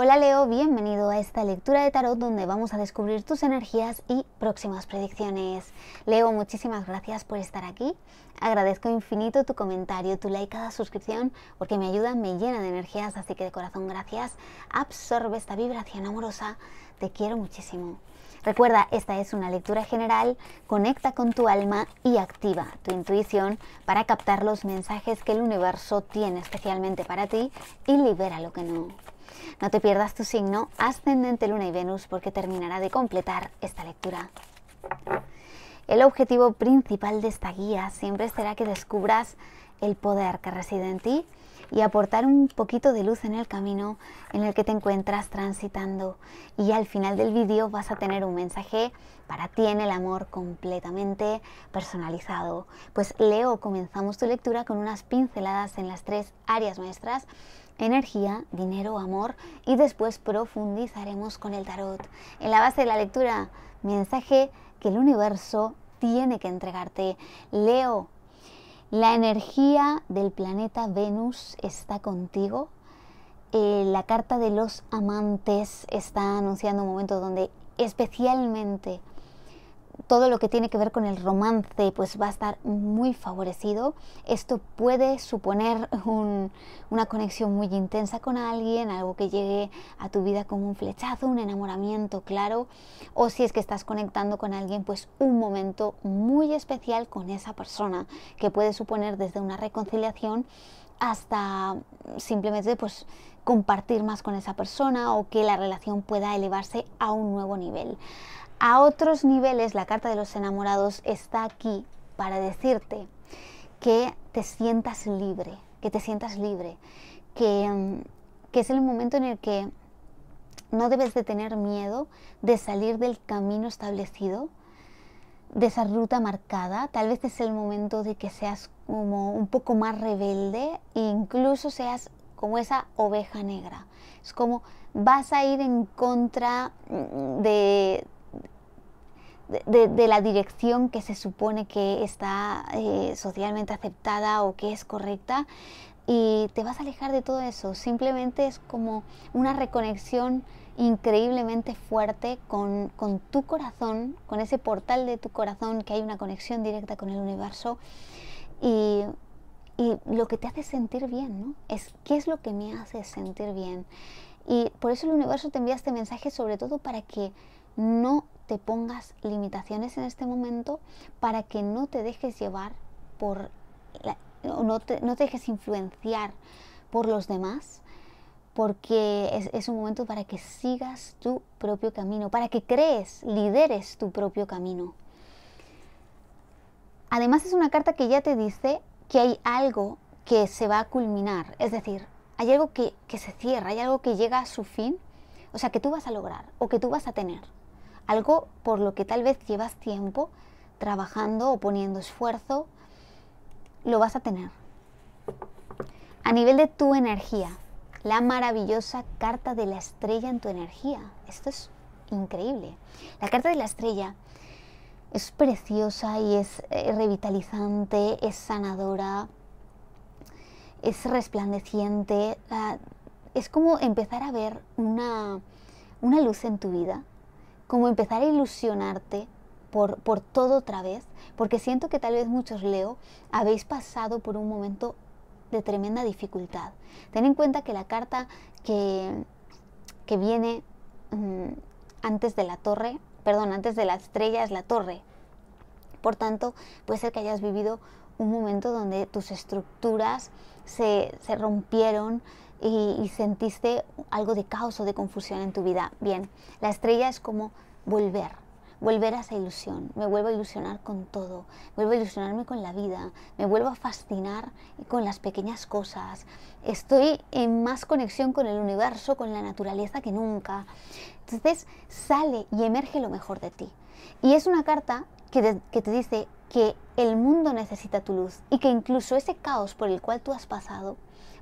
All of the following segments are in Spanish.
Hola Leo, bienvenido a esta lectura de tarot donde vamos a descubrir tus energías y próximas predicciones. Leo, muchísimas gracias por estar aquí. Agradezco infinito tu comentario, tu like, cada suscripción, porque me ayuda, me llena de energías, así que de corazón gracias. Absorbe esta vibración amorosa, te quiero muchísimo. Recuerda, esta es una lectura general, conecta con tu alma y activa tu intuición para captar los mensajes que el universo tiene especialmente para ti y libera lo que no. No te pierdas tu signo ascendente Luna y Venus porque terminará de completar esta lectura. El objetivo principal de esta guía siempre será que descubras el poder que reside en ti y aportar un poquito de luz en el camino en el que te encuentras transitando. Y al final del vídeo vas a tener un mensaje para ti en el amor completamente personalizado. Pues Leo, comenzamos tu lectura con unas pinceladas en las tres áreas maestras energía, dinero, amor y después profundizaremos con el tarot. En la base de la lectura, mensaje que el universo tiene que entregarte. Leo, la energía del planeta Venus está contigo. Eh, la carta de los amantes está anunciando un momento donde especialmente todo lo que tiene que ver con el romance pues va a estar muy favorecido. Esto puede suponer una conexión muy intensa con alguien, algo que llegue a tu vida como un flechazo, un enamoramiento claro, o si es que estás conectando con alguien pues un momento muy especial con esa persona que puede suponer desde una reconciliación hasta simplemente pues compartir más con esa persona o que la relación pueda elevarse a un nuevo nivel a otros niveles la carta de los enamorados está aquí para decirte que te sientas libre, que te sientas libre, mm, que, es el momento en el que no debes de tener miedo de salir del camino establecido, de esa ruta marcada. Tal vez es el momento de que seas como un poco más rebelde e incluso seas como esa oveja negra. Es como vas a ir en contra mm, de de, la dirección que se supone que está eh, socialmente aceptada o que es correcta y te vas a alejar de todo eso. Simplemente es como una reconexión increíblemente fuerte con, tu corazón, con ese portal de tu corazón, que hay una conexión directa con el universo y, lo que te hace sentir bien, ¿no? Es qué es lo que me hace sentir bien. Y por eso el universo te envía este mensaje sobre todo para que no te pongas limitaciones en este momento para que no te dejes llevar por, no, te, no te dejes influenciar por los demás, porque es, es, un momento para que sigas tu propio camino, para que crees, lideres tu propio camino. Además es una carta que ya te dice que hay algo que se va a culminar, es decir, hay algo que, que se cierra, hay algo que llega a su fin, o sea, que tú vas a lograr o que tú vas a tener algo por lo que tal vez llevas tiempo trabajando o poniendo esfuerzo, lo vas a tener. A nivel de tu energía, la maravillosa carta de la estrella en tu energía. Esto es increíble. La carta de la estrella es preciosa y es eh, revitalizante, es sanadora, es resplandeciente. Ah, es como empezar a ver una, una luz en tu vida como empezar a ilusionarte por, por, todo otra vez, porque siento que tal vez muchos Leo habéis pasado por un momento de tremenda dificultad. Ten en cuenta que la carta que, que viene mm, antes de la torre, perdón, antes de la estrella es la torre. Por tanto, puede ser que hayas vivido un momento donde tus estructuras se, rompieron y, sentiste algo de caos o de confusión en tu vida. Bien, la estrella es como volver, volver a esa ilusión, me vuelvo a ilusionar con todo, vuelvo a ilusionarme con la vida, me vuelvo a fascinar con las pequeñas cosas, estoy en más conexión con el universo, con la naturaleza que nunca. Entonces sale y emerge lo mejor de ti. Y es una carta que te, dice que el mundo necesita tu luz y que incluso ese caos por el cual tú has pasado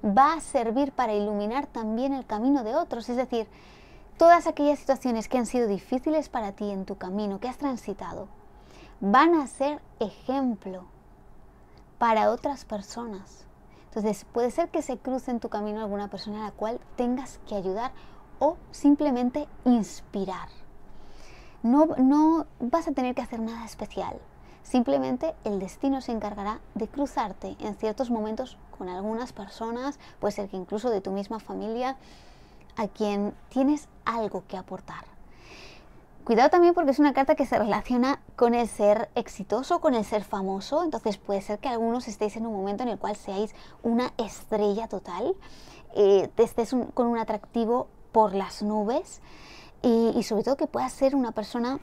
va a servir para iluminar también el camino de otros. Es decir, todas aquellas situaciones que han sido difíciles para ti en tu camino, que has transitado, van a ser ejemplo para otras personas. Entonces, puede ser que se cruce en tu camino alguna persona a la cual tengas que ayudar o simplemente inspirar. No, vas a tener que hacer nada especial. Simplemente el destino se encargará de cruzarte en ciertos momentos con algunas personas, puede ser que incluso de tu misma familia, a quien tienes algo que aportar. Cuidado también porque es una carta que se relaciona con el ser exitoso, con el ser famoso, entonces puede ser que algunos estéis en un momento en el cual seáis una estrella total, eh, estés con un atractivo por las nubes y, sobre todo que puedas ser una persona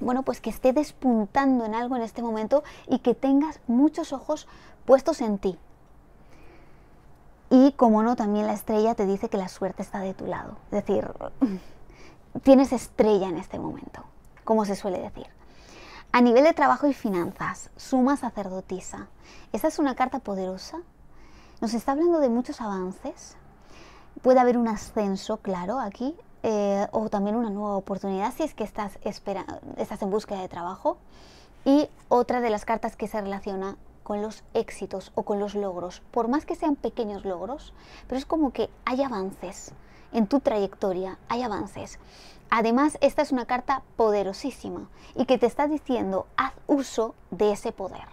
bueno, pues que esté despuntando en algo en este momento y que tengas muchos ojos puestos en ti. Y como no, también la estrella te dice que la suerte está de tu lado. Es decir, tienes estrella en este momento, como se suele decir. A nivel de trabajo y finanzas, suma sacerdotisa. Esa es una carta poderosa. Nos está hablando de muchos avances. Puede haber un ascenso, claro, aquí. Eh, o también una nueva oportunidad si es que estás, estás en búsqueda de trabajo. Y otra de las cartas que se relaciona con los éxitos o con los logros, por más que sean pequeños logros, pero es como que hay avances en tu trayectoria, hay avances. Además, esta es una carta poderosísima y que te está diciendo, haz uso de ese poder,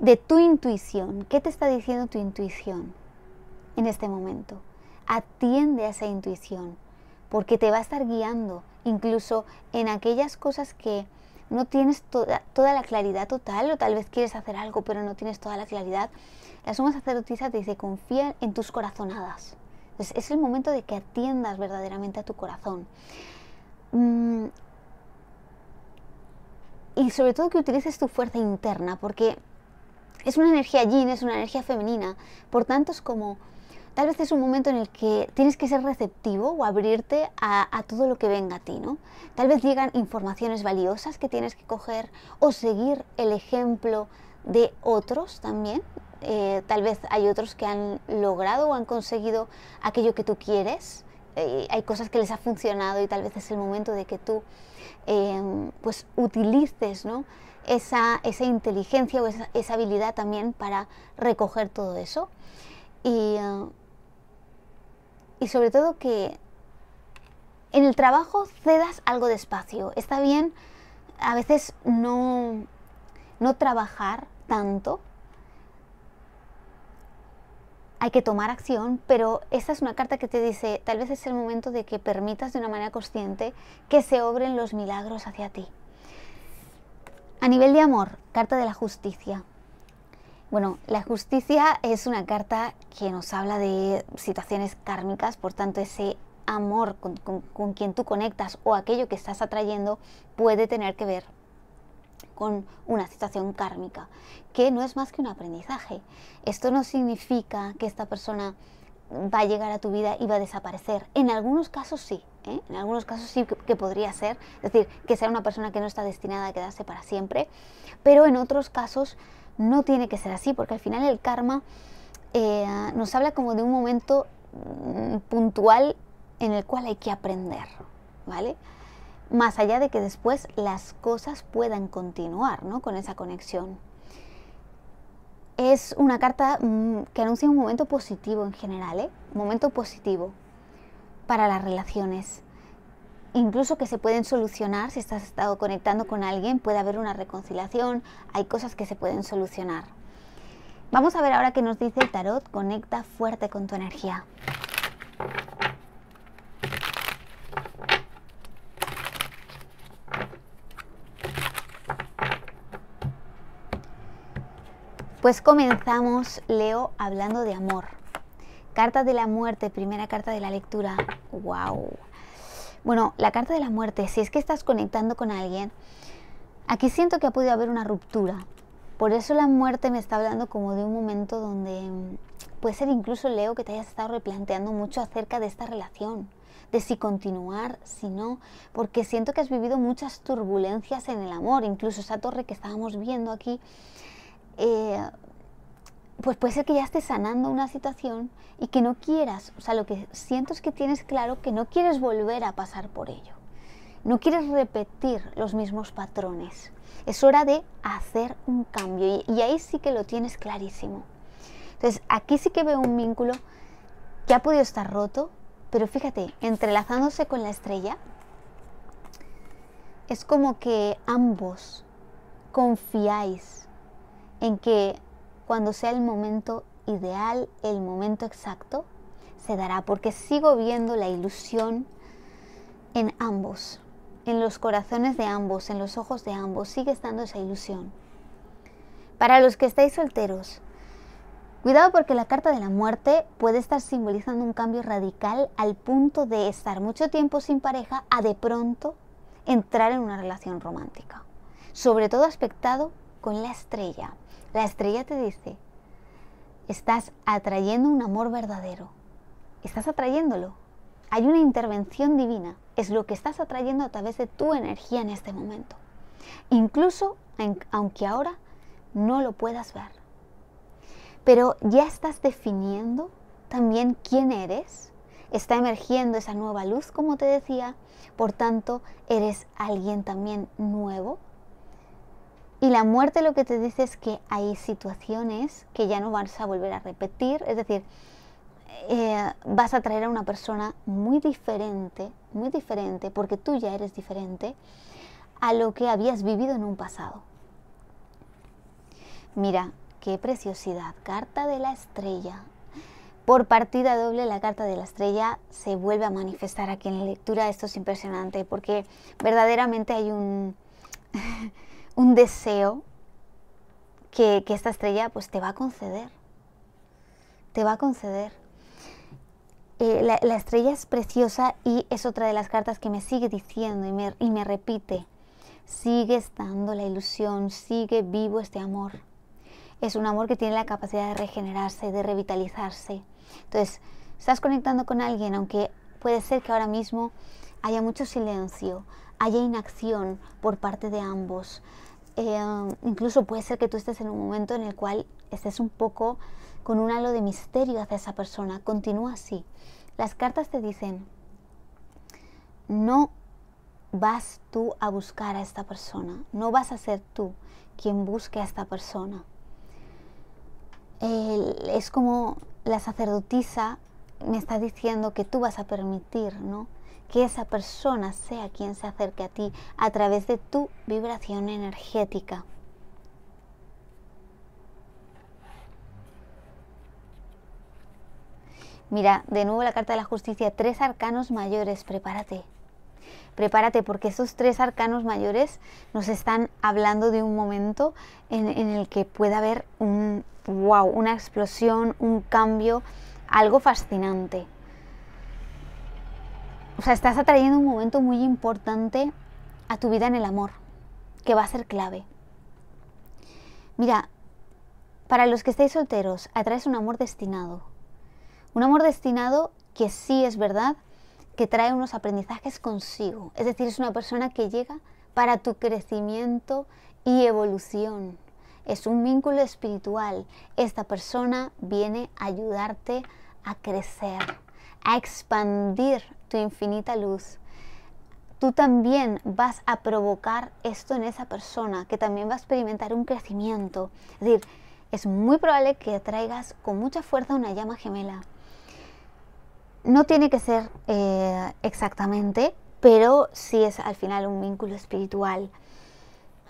de tu intuición. ¿Qué te está diciendo tu intuición en este momento? Atiende a esa intuición, porque te va a estar guiando incluso en aquellas cosas que no tienes toda, la claridad total o tal vez quieres hacer algo pero no tienes toda la claridad, la suma sacerdotisa te dice confía en tus corazonadas. es el momento de que atiendas verdaderamente a tu corazón. Mm. Y sobre todo que utilices tu fuerza interna porque es una energía yin, es una energía femenina. Por tanto es como tal vez es un momento en el que tienes que ser receptivo o abrirte a, todo lo que venga a ti, ¿no? Tal vez llegan informaciones valiosas que tienes que coger o seguir el ejemplo de otros también. Eh, tal vez hay otros que han logrado o han conseguido aquello que tú quieres. Eh, hay cosas que les ha funcionado y tal vez es el momento de que tú eh, pues utilices esa, inteligencia o esa, habilidad también para recoger todo eso. Y, y sobre todo que en el trabajo cedas algo de espacio. Está bien a veces no, no trabajar tanto. Hay que tomar acción, pero esta es una carta que te dice, tal vez es el momento de que permitas de una manera consciente que se obren los milagros hacia ti. A nivel de amor, carta de la justicia. Bueno, la justicia es una carta que nos habla de situaciones kármicas, por tanto ese amor con, quien tú conectas o aquello que estás atrayendo puede tener que ver con una situación kármica, que no es más que un aprendizaje. Esto no significa que esta persona va a llegar a tu vida y va a desaparecer. En algunos casos sí, ¿eh? en algunos casos sí que, podría ser, es decir, que sea una persona que no está destinada a quedarse para siempre, pero en otros casos no tiene que ser así, porque al final el karma eh, nos habla como de un momento mm, puntual en el cual hay que aprender, ¿vale? Más allá de que después las cosas puedan continuar, ¿no? Con esa conexión. Es una carta mm, que anuncia un momento positivo en general, ¿eh? Momento positivo para las relaciones incluso que se pueden solucionar si estás estado conectando con alguien, puede haber una reconciliación, hay cosas que se pueden solucionar. Vamos a ver ahora qué nos dice el tarot, conecta fuerte con tu energía. Pues comenzamos, Leo, hablando de amor. Carta de la muerte, primera carta de la lectura. ¡Wow! Bueno, la carta de la muerte, si es que estás conectando con alguien, aquí siento que ha podido haber una ruptura. Por eso la muerte me está hablando como de un momento donde mm, puede ser incluso Leo que te hayas estado replanteando mucho acerca de esta relación, de si continuar, si no, porque siento que has vivido muchas turbulencias en el amor, incluso esa torre que estábamos viendo aquí. Eh, pues puede ser que ya estés sanando una situación y que no quieras, o sea, lo que siento es que tienes claro que no quieres volver a pasar por ello. No quieres repetir los mismos patrones. Es hora de hacer un cambio y, ahí sí que lo tienes clarísimo. Entonces, aquí sí que veo un vínculo que ha podido estar roto, pero fíjate, entrelazándose con la estrella, es como que ambos confiáis en que cuando sea el momento ideal, el momento exacto, se dará, porque sigo viendo la ilusión en ambos, en los corazones de ambos, en los ojos de ambos, sigue estando esa ilusión. Para los que estáis solteros, cuidado porque la carta de la muerte puede estar simbolizando un cambio radical al punto de estar mucho tiempo sin pareja a de pronto entrar en una relación romántica, sobre todo aspectado con la estrella. La estrella te dice, estás atrayendo un amor verdadero. Estás atrayéndolo. Hay una intervención divina. Es lo que estás atrayendo a través de tu energía en este momento. Incluso aunque ahora no lo puedas ver. Pero ya estás definiendo también quién eres. Está emergiendo esa nueva luz, como te decía. Por tanto, eres alguien también nuevo y la muerte lo que te dice es que hay situaciones que ya no vas a volver a repetir, es decir, eh, vas a traer a una persona muy diferente, muy diferente, porque tú ya eres diferente a lo que habías vivido en un pasado. Mira, qué preciosidad, carta de la estrella. Por partida doble la carta de la estrella se vuelve a manifestar aquí en la lectura. Esto es impresionante porque verdaderamente hay un... un deseo que, que, esta estrella pues te va a conceder. Te va a conceder. Eh, la, estrella es preciosa y es otra de las cartas que me sigue diciendo y me, y me repite. Sigue estando la ilusión, sigue vivo este amor. Es un amor que tiene la capacidad de regenerarse, de revitalizarse. Entonces, estás conectando con alguien, aunque puede ser que ahora mismo haya mucho silencio, haya inacción por parte de ambos, Em, incluso puede ser que tú estés en un momento en el cual estés un poco con un halo de misterio hacia esa persona. Continúa así. Las cartas te dicen, no vas tú a buscar a esta persona, no vas a ser tú quien busque a esta persona. es como la sacerdotisa me está diciendo que tú vas a permitir, ¿no? que esa persona sea quien se acerque a ti a través de tu vibración energética. Mira, de nuevo la carta de la justicia, tres arcanos mayores, prepárate. Prepárate porque esos tres arcanos mayores nos están hablando de un momento en, el que pueda haber un wow, una explosión, un cambio, algo fascinante o sea, estás atrayendo un momento muy importante a tu vida en el amor, que va a ser clave. Mira, para los que estáis solteros, atraes un amor destinado. Un amor destinado que sí es verdad, que trae unos aprendizajes consigo. Es decir, es una persona que llega para tu crecimiento y evolución. Es un vínculo espiritual. Esta persona viene a ayudarte a crecer a expandir tu infinita luz, tú también vas a provocar esto en esa persona, que también va a experimentar un crecimiento. Es decir, es muy probable que traigas con mucha fuerza una llama gemela. No tiene que ser eh, exactamente, pero sí es al final un vínculo espiritual.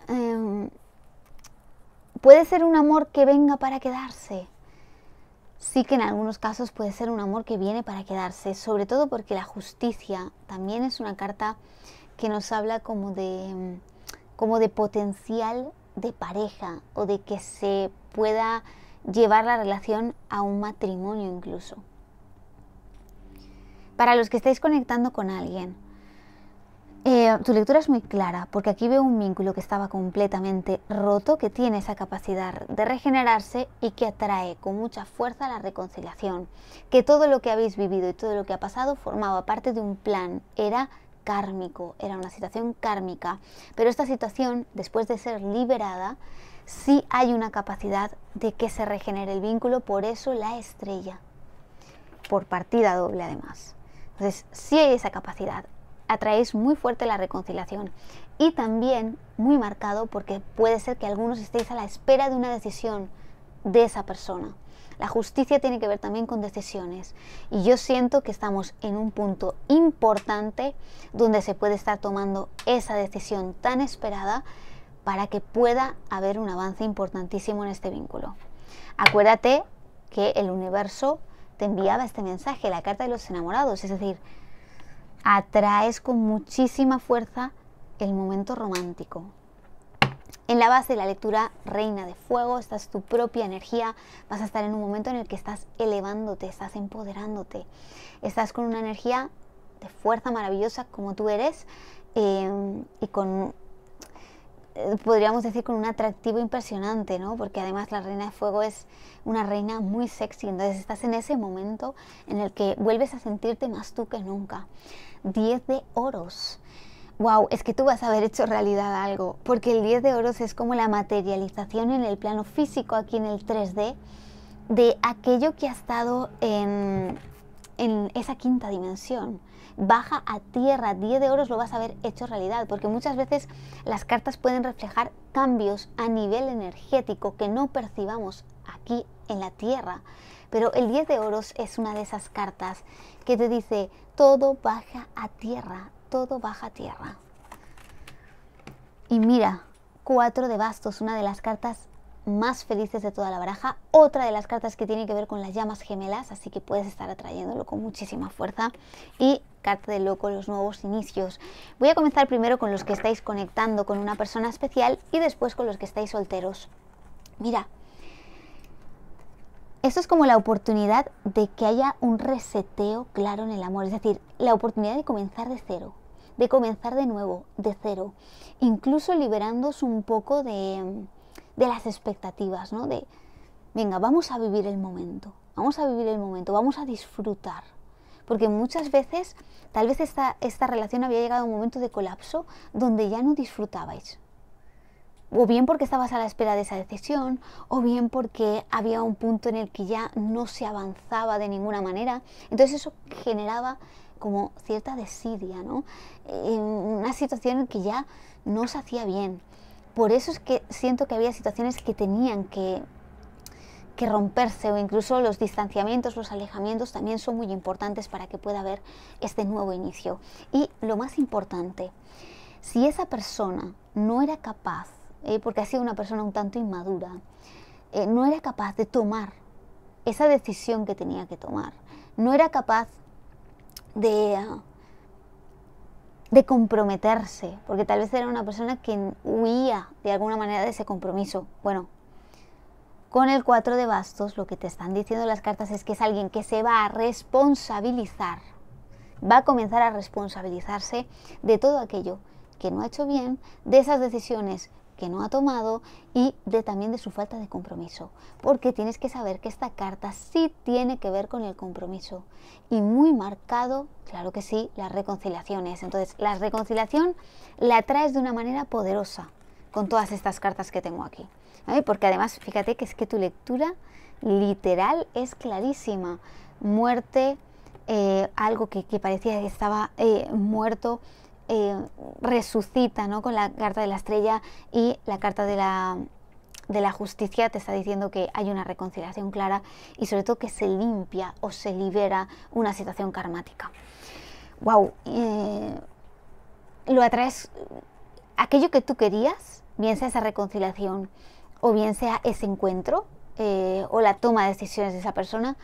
Em, puede ser un amor que venga para quedarse sí que en algunos casos puede ser un amor que viene para quedarse, sobre todo porque la justicia también es una carta que nos habla como de, como de potencial de pareja o de que se pueda llevar la relación a un matrimonio incluso. Para los que estáis conectando con alguien, eh, tu lectura es muy clara, porque aquí veo un vínculo que estaba completamente roto, que tiene esa capacidad de regenerarse y que atrae con mucha fuerza la reconciliación. Que todo lo que habéis vivido y todo lo que ha pasado formaba parte de un plan, era kármico, era una situación kármica. Pero esta situación, después de ser liberada, sí hay una capacidad de que se regenere el vínculo, por eso la estrella, por partida doble además. Entonces, sí hay esa capacidad atraéis muy fuerte la reconciliación y también muy marcado porque puede ser que algunos estéis a la espera de una decisión de esa persona. La justicia tiene que ver también con decisiones y yo siento que estamos en un punto importante donde se puede estar tomando esa decisión tan esperada para que pueda haber un avance importantísimo en este vínculo. Acuérdate que el universo te enviaba este mensaje, la carta de los enamorados, es decir, atraes con muchísima fuerza el momento romántico. En la base de la lectura Reina de Fuego estás tu propia energía, vas a estar en un momento en el que estás elevándote, estás empoderándote, estás con una energía de fuerza maravillosa como tú eres eh, y con podríamos decir con un atractivo impresionante, ¿no? Porque además la Reina de Fuego es una reina muy sexy, entonces estás en ese momento en el que vuelves a sentirte más tú que nunca. 10 de oros. Wow, es que tú vas a haber hecho realidad algo, porque el 10 de oros es como la materialización en el plano físico, aquí en el 3D, de aquello que ha estado en esa quinta dimensión baja a tierra. 10 de oros lo vas a ver hecho realidad, porque muchas veces las cartas pueden reflejar cambios a nivel energético que no percibamos aquí en la tierra. Pero el 10 de oros es una de esas cartas que te dice, todo baja a tierra, todo baja a tierra. Y mira, 4 de bastos, una de las cartas más felices de toda la baraja, otra de las cartas que tiene que ver con las llamas gemelas, así que puedes estar atrayéndolo con muchísima fuerza. Y carta de loco, los nuevos inicios. Voy a comenzar primero con los que estáis conectando con una persona especial y después con los que estáis solteros. Mira, esto es como la oportunidad de que haya un reseteo claro en el amor, es decir, la oportunidad de comenzar de cero, de comenzar de nuevo, de cero, incluso liberándose un poco de, de las expectativas, ¿no? De, venga, vamos a vivir el momento, vamos a vivir el momento, vamos a disfrutar porque muchas veces tal vez esta, esta relación había llegado a un momento de colapso donde ya no disfrutabais. O bien porque estabas a la espera de esa decisión, o bien porque había un punto en el que ya no se avanzaba de ninguna manera. Entonces eso generaba como cierta desidia, ¿no? En una situación en que ya no se hacía bien. Por eso es que siento que había situaciones que tenían que que romperse o incluso los distanciamientos, los alejamientos también son muy importantes para que pueda haber este nuevo inicio. Y lo más importante, si esa persona no era capaz, eh, porque ha sido una persona un tanto inmadura, eh, no era capaz de tomar esa decisión que tenía que tomar, no era capaz de, ah, de comprometerse, porque tal vez era una persona que huía de alguna manera de ese compromiso. Bueno, con el 4 de bastos lo que te están diciendo las cartas es que es alguien que se va a responsabilizar, va a comenzar a responsabilizarse de todo aquello que no ha hecho bien, de esas decisiones que no ha tomado y de también de su falta de compromiso, porque tienes que saber que esta carta sí tiene que ver con el compromiso y muy marcado, claro que sí, las reconciliaciones. Entonces, la reconciliación la traes de una manera poderosa con todas estas cartas que tengo aquí. Porque además, fíjate que es que tu lectura literal es clarísima. Muerte, eh, algo que, parecía que estaba eh, muerto, eh, resucita con la carta de la estrella y la carta de la, de la justicia te está diciendo que hay una reconciliación clara y sobre todo que se limpia o se libera una situación karmática. ¡Wow! lo atraes aquello que tú querías, piensa esa reconciliación, o bien sea ese encuentro eh, o la toma de decisiones de esa persona,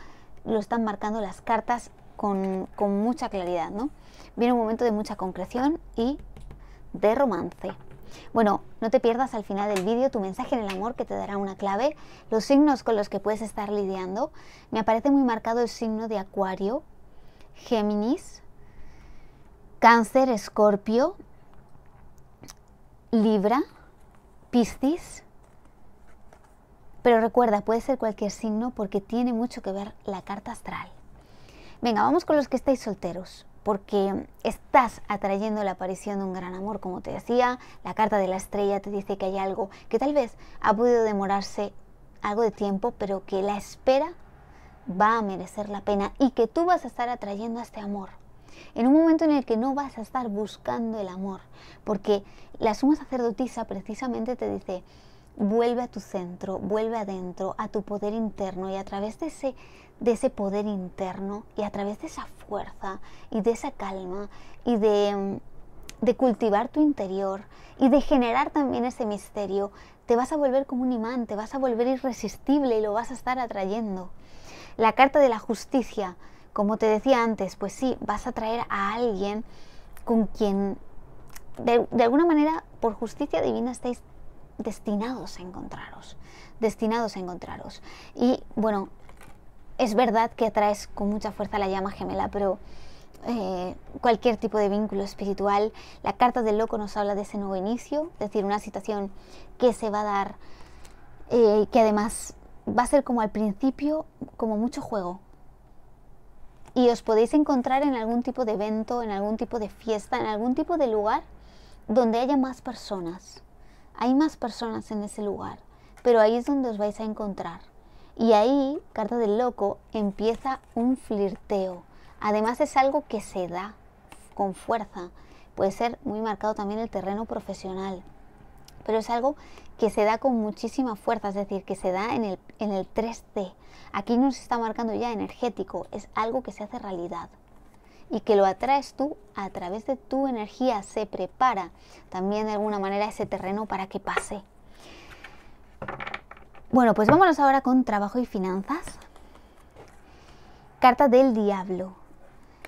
lo están marcando las cartas con, mucha claridad, ¿no? Viene un momento de mucha concreción y de romance. Bueno, no te pierdas al final del vídeo tu mensaje en el amor que te dará una clave, los signos con los que puedes estar lidiando. Me aparece muy marcado el signo de Acuario, Géminis, Cáncer, Escorpio, Libra, Piscis, pero recuerda, puede ser cualquier signo porque tiene mucho que ver la carta astral. Venga, vamos con los que estáis solteros, porque estás atrayendo la aparición de un gran amor, como te decía, la carta de la estrella te dice que hay algo que tal vez ha podido demorarse algo de tiempo, pero que la espera va a merecer la pena y que tú vas a estar atrayendo a este amor. En un momento en el que no vas a estar buscando el amor, porque la suma sacerdotisa precisamente te dice, vuelve a tu centro, vuelve adentro, a tu poder interno y a través de ese, de ese poder interno y a través de esa fuerza y de esa calma y mm, de, cultivar tu interior y de generar también ese misterio, te vas a volver como un imán, te vas a volver irresistible y lo vas a estar atrayendo. La carta de la justicia, como te decía antes, pues sí, vas a traer a alguien con quien de, de alguna manera por justicia divina estáis destinados a encontraros, destinados a encontraros. Y bueno, es verdad que atraes con mucha fuerza la llama gemela, pero eh, cualquier tipo de vínculo espiritual, la carta del loco nos habla de ese nuevo inicio, es decir, una situación que se va a dar, eh, que además va a ser como al principio, como mucho juego, y os podéis encontrar en algún tipo de evento, en algún tipo de fiesta, en algún tipo de lugar donde haya más personas. Hay más personas en ese lugar, pero ahí es donde os vais a encontrar. Y ahí, Carta del Loco, empieza un flirteo. Además es algo que se da con fuerza. Puede ser muy marcado también el terreno profesional, pero es algo que se da con muchísima fuerza, es decir, que se da en el, en el 3D. Aquí no se está marcando ya energético, es algo que se hace realidad y que lo atraes tú a través de tu energía. Se prepara también de alguna manera ese terreno para que pase. Bueno, pues vámonos ahora con trabajo y finanzas. Carta del diablo.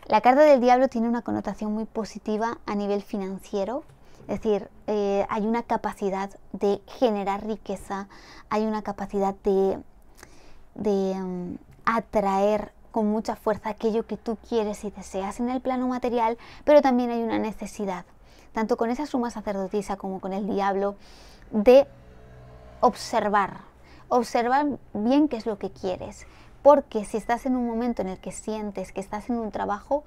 La carta del diablo tiene una connotación muy positiva a nivel financiero, es decir, eh, hay una capacidad de generar riqueza, hay una capacidad de, de mm, atraer con mucha fuerza aquello que tú quieres y deseas en el plano material, pero también hay una necesidad, tanto con esa suma sacerdotisa como con el diablo, de observar, observar bien qué es lo que quieres, porque si estás en un momento en el que sientes que estás en un trabajo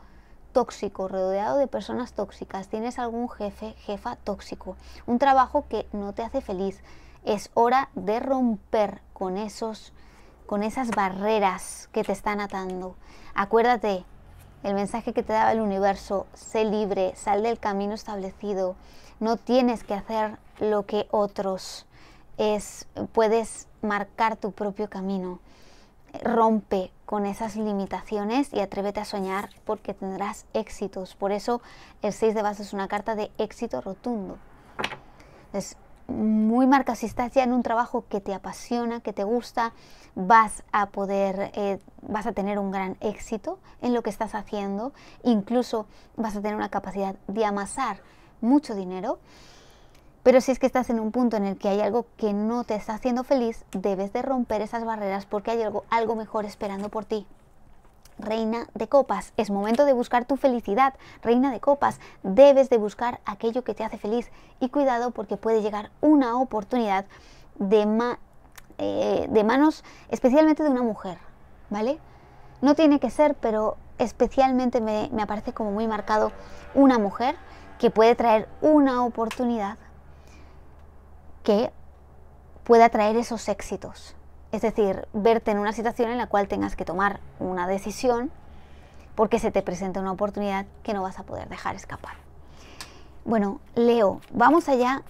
tóxico, rodeado de personas tóxicas, tienes algún jefe, jefa tóxico, un trabajo que no te hace feliz, es hora de romper con esos con esas barreras que te están atando. Acuérdate, el mensaje que te daba el universo, sé libre, sal del camino establecido, no tienes que hacer lo que otros es, puedes marcar tu propio camino. Rompe con esas limitaciones y atrévete a soñar porque tendrás éxitos. Por eso el 6 de base es una carta de éxito rotundo. Es muy marca, si estás ya en un trabajo que te apasiona, que te gusta, vas a poder, eh, vas a tener un gran éxito en lo que estás haciendo, incluso vas a tener una capacidad de amasar mucho dinero. Pero si es que estás en un punto en el que hay algo que no te está haciendo feliz, debes de romper esas barreras porque hay algo, algo mejor esperando por ti reina de copas. Es momento de buscar tu felicidad, reina de copas. Debes de buscar aquello que te hace feliz y cuidado porque puede llegar una oportunidad de, eh, de manos especialmente de una mujer, ¿vale? No tiene que ser, pero especialmente me, me aparece como muy marcado una mujer que puede traer una oportunidad que pueda traer esos éxitos. Es decir, verte en una situación en la cual tengas que tomar una decisión porque se te presenta una oportunidad que no vas a poder dejar escapar. Bueno, Leo, vamos allá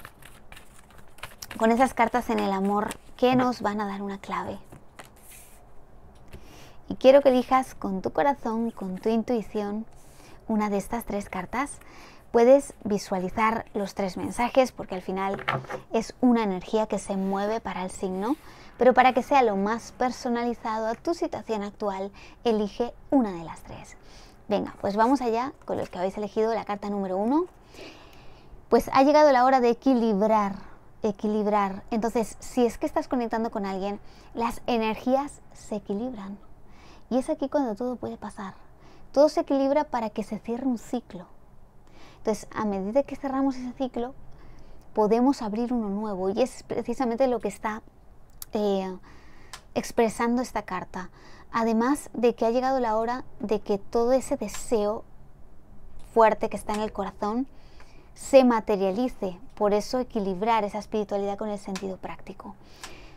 con esas cartas en el amor que nos van a dar una clave. Y quiero que elijas con tu corazón, con tu intuición, una de estas tres cartas. Puedes visualizar los tres mensajes porque al final es una energía que se mueve para el signo pero para que sea lo más personalizado a tu situación actual, elige una de las tres. Venga, pues vamos allá con los que habéis elegido la carta número uno. Pues ha llegado la hora de equilibrar, equilibrar. Entonces, si es que estás conectando con alguien, las energías se equilibran. Y es aquí cuando todo puede pasar. Todo se equilibra para que se cierre un ciclo. Entonces, a medida que cerramos ese ciclo, podemos abrir uno nuevo. Y es precisamente lo que está este, expresando esta carta. Además de que ha llegado la hora de que todo ese deseo fuerte que está en el corazón se materialice. Por eso equilibrar esa espiritualidad con el sentido práctico.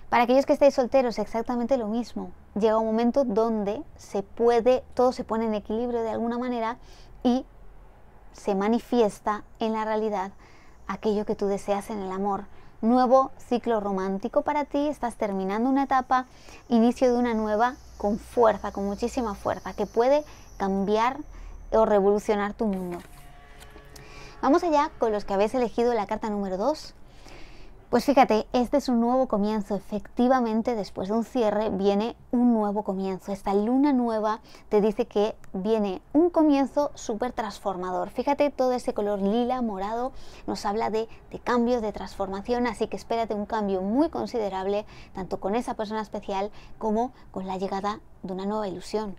Para aquellos que estáis solteros, exactamente lo mismo. Llega un momento donde se puede, todo se pone en equilibrio de alguna manera y se manifiesta en la realidad aquello que tú deseas en el amor nuevo ciclo romántico para ti, estás terminando una etapa, inicio de una nueva con fuerza, con muchísima fuerza, que puede cambiar o revolucionar tu mundo. Vamos allá con los que habéis elegido la carta número 2, pues fíjate, este es un nuevo comienzo. Efectivamente, después de un cierre viene un nuevo comienzo. Esta luna nueva te dice que viene un comienzo súper transformador. Fíjate, todo ese color lila, morado, nos habla de, de, cambios, de transformación, así que espérate un cambio muy considerable, tanto con esa persona especial como con la llegada de una nueva ilusión.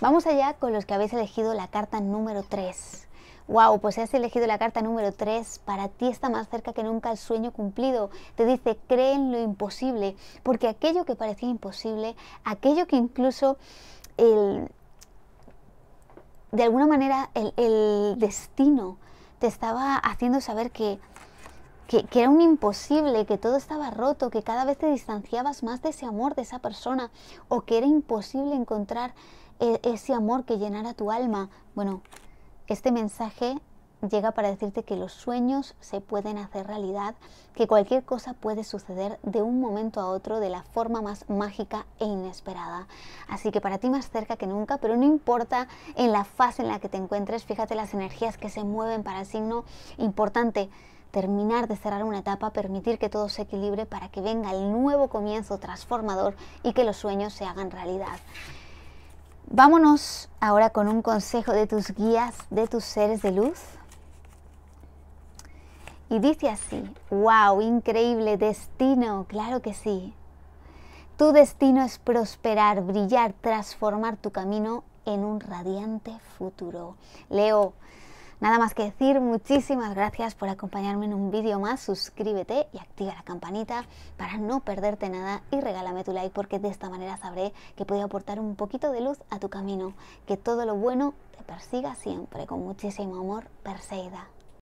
Vamos allá con los que habéis elegido la carta número 3. Wow, pues has elegido la carta número 3. Para ti está más cerca que nunca el sueño cumplido. Te dice, cree en lo imposible, porque aquello que parecía imposible, aquello que incluso el, de alguna manera el, destino te estaba haciendo saber que, que, era un imposible, que todo estaba roto, que cada vez te distanciabas más de ese amor de esa persona o que era imposible encontrar e, ese amor que llenara tu alma. Bueno, este mensaje llega para decirte que los sueños se pueden hacer realidad, que cualquier cosa puede suceder de un momento a otro de la forma más mágica e inesperada. Así que para ti más cerca que nunca, pero no importa en la fase en la que te encuentres, fíjate las energías que se mueven para el signo importante terminar de cerrar una etapa, permitir que todo se equilibre para que venga el nuevo comienzo transformador y que los sueños se hagan realidad. Vámonos ahora con un consejo de tus guías, de tus seres de luz. Y dice así, wow, increíble destino, claro que sí. Tu destino es prosperar, brillar, transformar tu camino en un radiante futuro. Leo, Nada más que decir, muchísimas gracias por acompañarme en un vídeo más, suscríbete y activa la campanita para no perderte nada y regálame tu like porque de esta manera sabré que puedo aportar un poquito de luz a tu camino, que todo lo bueno te persiga siempre con muchísimo amor, Perseida.